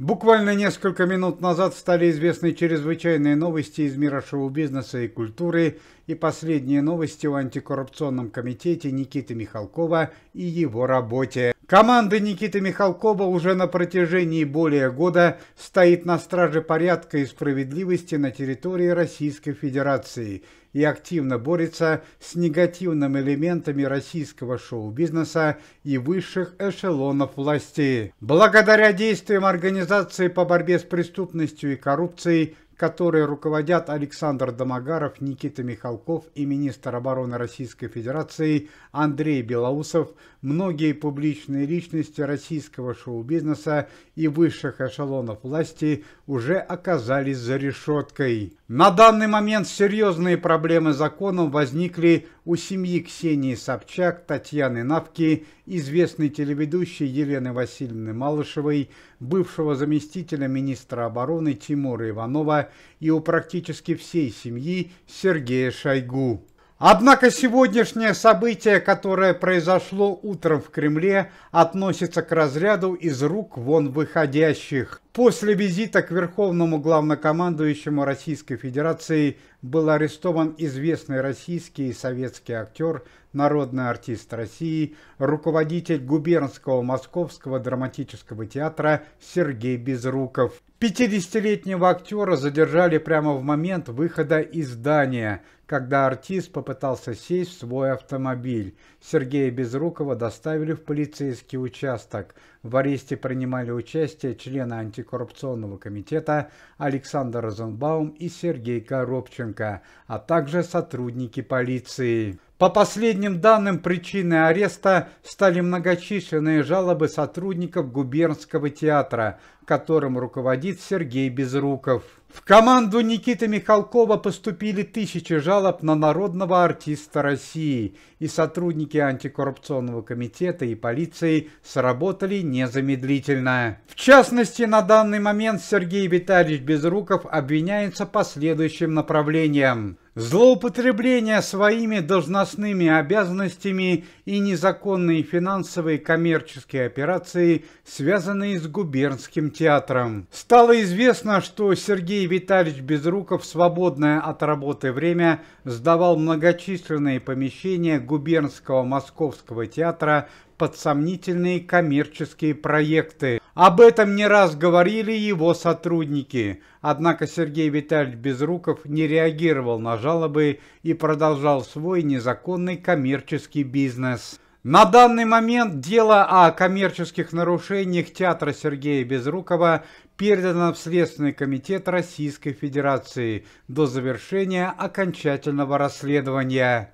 Буквально несколько минут назад стали известны чрезвычайные новости из мира шоу-бизнеса и культуры и последние новости в антикоррупционном комитете Никиты Михалкова и его работе. Команда Никиты Михалкова уже на протяжении более года стоит на страже порядка и справедливости на территории Российской Федерации и активно борется с негативными элементами российского шоу-бизнеса и высших эшелонов власти. Благодаря действиям организации по борьбе с преступностью и коррупцией которые руководят Александр Домогаров, Никита Михалков и министр обороны Российской Федерации Андрей Белоусов, многие публичные личности российского шоу-бизнеса и высших эшелонов власти уже оказались за решеткой. На данный момент серьезные проблемы с законом возникли у семьи Ксении Собчак, Татьяны Навки, известной телеведущей Елены Васильевны Малышевой, бывшего заместителя министра обороны Тимура Иванова и у практически всей семьи Сергея Шойгу. Однако сегодняшнее событие, которое произошло утром в Кремле, относится к разряду из рук вон выходящих. После визита к верховному главнокомандующему Российской Федерации был арестован известный российский и советский актер, народный артист России, руководитель губернского московского драматического театра Сергей Безруков. 50-летнего актера задержали прямо в момент выхода из здания, когда артист попытался сесть в свой автомобиль. Сергея Безрукова доставили в полицейский участок – в аресте принимали участие члены антикоррупционного комитета Александр Розенбаум и Сергей Коробченко, а также сотрудники полиции. По последним данным, причиной ареста стали многочисленные жалобы сотрудников губернского театра, которым руководит Сергей Безруков. В команду Никиты Михалкова поступили тысячи жалоб на народного артиста России, и сотрудники антикоррупционного комитета и полиции сработали незамедлительно. В частности, на данный момент Сергей Витальевич Безруков обвиняется по следующим направлениям. Злоупотребление своими должностными обязанностями и незаконные финансовые коммерческие операции, связанные с губернским театром. Стало известно, что Сергей Витальевич Безруков в свободное от работы время сдавал многочисленные помещения губернского московского театра под сомнительные коммерческие проекты, об этом не раз говорили его сотрудники, однако Сергей Витальевич Безруков не реагировал на жалобы и продолжал свой незаконный коммерческий бизнес. На данный момент дело о коммерческих нарушениях театра Сергея Безрукова передано в Следственный комитет Российской Федерации до завершения окончательного расследования.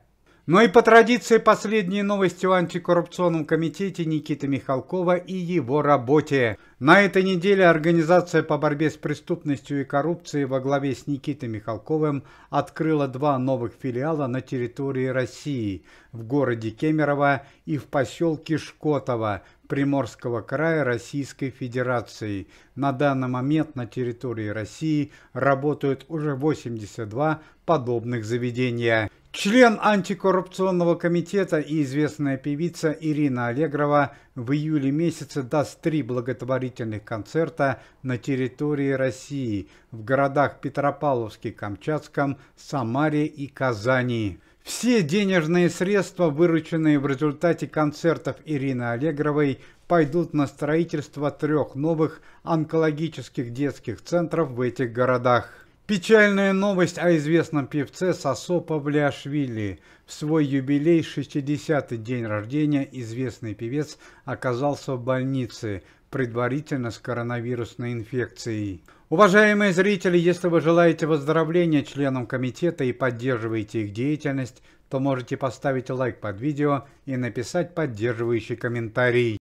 Ну и по традиции последние новости о антикоррупционном комитете Никиты Михалкова и его работе. На этой неделе Организация по борьбе с преступностью и коррупцией во главе с Никитой Михалковым открыла два новых филиала на территории России – в городе Кемерово и в поселке Шкотово Приморского края Российской Федерации. На данный момент на территории России работают уже 82 подобных заведения. Член антикоррупционного комитета и известная певица Ирина Аллегрова в июле месяце даст три благотворительных концерта на территории России в городах Петропавловске, Камчатском, Самаре и Казани. Все денежные средства, вырученные в результате концертов Ирины Аллегровой, пойдут на строительство трех новых онкологических детских центров в этих городах. Печальная новость о известном певце Сосо Павлиашвили. В свой юбилей, 60-й день рождения, известный певец оказался в больнице, предварительно с коронавирусной инфекцией. Уважаемые зрители, если вы желаете выздоровления членам комитета и поддерживаете их деятельность, то можете поставить лайк под видео и написать поддерживающий комментарий.